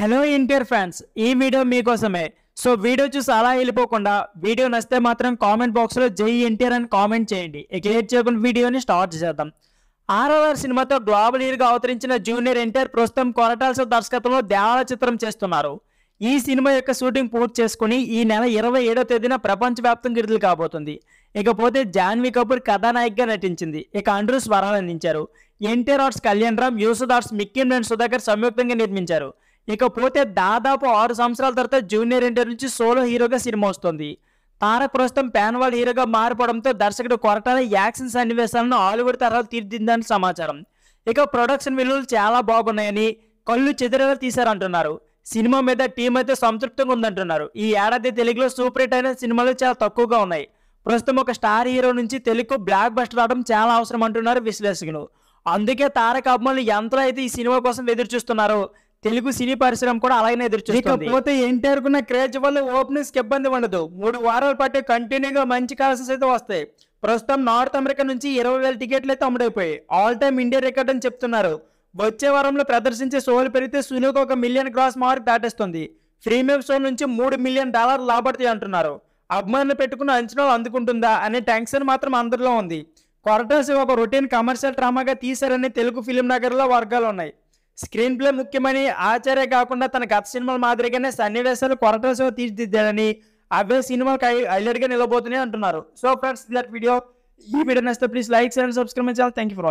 hello inter fans ఈ video మీకోసమే so video చూసి అలా వెళ్ళిపోకుండా వీడియో నచ్చితే మాత్రం కామెంట్ బాక్స్లో జై ఎన్టీఆర్ అని కామెంట్ చేయండి ఇక లేట్ చేయకుండా వీడియోని స్టార్ట్ చేద్దాం ఆర్ఆర్ఆర్ సినిమాతో గ్లోబల్ గా అవతరించిన జూనియర్ ఎన్టీఆర్ ప్రస్తుతం కొరటాల్సిన దర్శకత్వంలో దేవాల చిత్రం చేస్తున్నారు ఈ సినిమా యొక్క షూటింగ్ పూర్తి చేసుకుని ఈ నెల ఇరవై ఏడో తేదీన ప్రపంచవ్యాప్తంగా విడుదల కాబోతుంది ఇకపోతే జాన్వీ కపూర్ కథానాయికగా నటించింది ఇక అండ్రూస్ వరాలు అందించారు ఎన్టీఆర్ ఆర్ట్స్ కళ్యాణ్ రామ్ యూసుద్ ఆర్ట్స్ మిక్కీన్ సుధాకర్ సంయుక్తంగా నిర్మించారు ఇకపోతే దాదాపు ఆరు సంవత్సరాల తర్వాత జూనియర్ ఎన్టీఆర్ నుంచి సోలో హీరోగా సినిమా వస్తుంది తారక్ ప్రస్తుతం పాన్వాల్ హీరోగా మారిపోవడంతో దర్శకుడు కొరటాల యాక్షన్ సన్నివేశాలను హాలీవుడ్ తరాలు తీర్చిందని సమాచారం ఇక ప్రొడక్షన్ విలువలు చాలా బాగున్నాయని కళ్ళు చెదిరేలా తీశారంటున్నారు సినిమా మీద టీం అయితే సంతృప్తంగా ఉందంటున్నారు ఈ ఏడాది తెలుగులో సూపర్ హిట్ అయిన సినిమాలు చాలా తక్కువగా ఉన్నాయి ప్రస్తుతం ఒక స్టార్ హీరో నుంచి తెలుగు బ్లాక్ బస్టర్ రావడం చాలా అవసరం అంటున్నారు విశ్లేషకులు అందుకే తారక అభిమానులు ఎంతలో అయితే ఈ సినిమా కోసం ఎదురు చూస్తున్నారో తెలుగు సినీ పరిశ్రమ కూడా అలాగే ఎదురుచూస్తుంది పోతే ఎన్టీఆర్ అనుకున్న క్రేజ్ వల్ల ఓపెనింగ్స్ ఇబ్బంది ఉండదు మూడు వారాల పాటు కంటిన్యూగా మంచి కాల్సెస్ అయితే వస్తాయి ప్రస్తుతం నార్త్ అమెరికా నుంచి ఇరవై వేల టికెట్లు అయితే అమ్ముడైపోయాయి ఆల్ టైమ్ ఇండియా రికార్డ్ అని చెప్తున్నారు వచ్చే వారంలో ప్రదర్శించే షోలు పెరిగితే సునీకు ఒక మిలియన్ గ్రాస్ మార్క్ దాటేస్తుంది ప్రీమియం షో నుంచి మూడు మిలియన్ డాలర్ లాభపడతాయి అంటున్నారు అభిమానులు పెట్టుకున్న అంచనాలు అందుకుంటుందా అనే ట్యాంక్షన్ మాత్రం అందరిలో ఉంది కొరటాసి ఒక రొటీన్ కమర్షియల్ డ్రామాగా తీశారని తెలుగు ఫిలిం నగర్లో వర్గాలు ఉన్నాయి స్క్రీన్ ప్లే ముఖ్యమని ఆచార్య కాకుండా తన గత సినిమాల మాదిరిగానే సన్నివేశాలు కొరటలతో తీర్చిదిద్దాలని అవే సినిమాలకు హైలైట్గా నిలబోతున్నాయి అంటున్నారు సో ఫ్రెండ్స్ దట్ వీడియో ఈ వీడియో నచ్చితే ప్లీజ్ లైక్స్ అండ్ సబ్స్క్రైబ్ చేయాలి థ్యాంక్ యూ ఫర్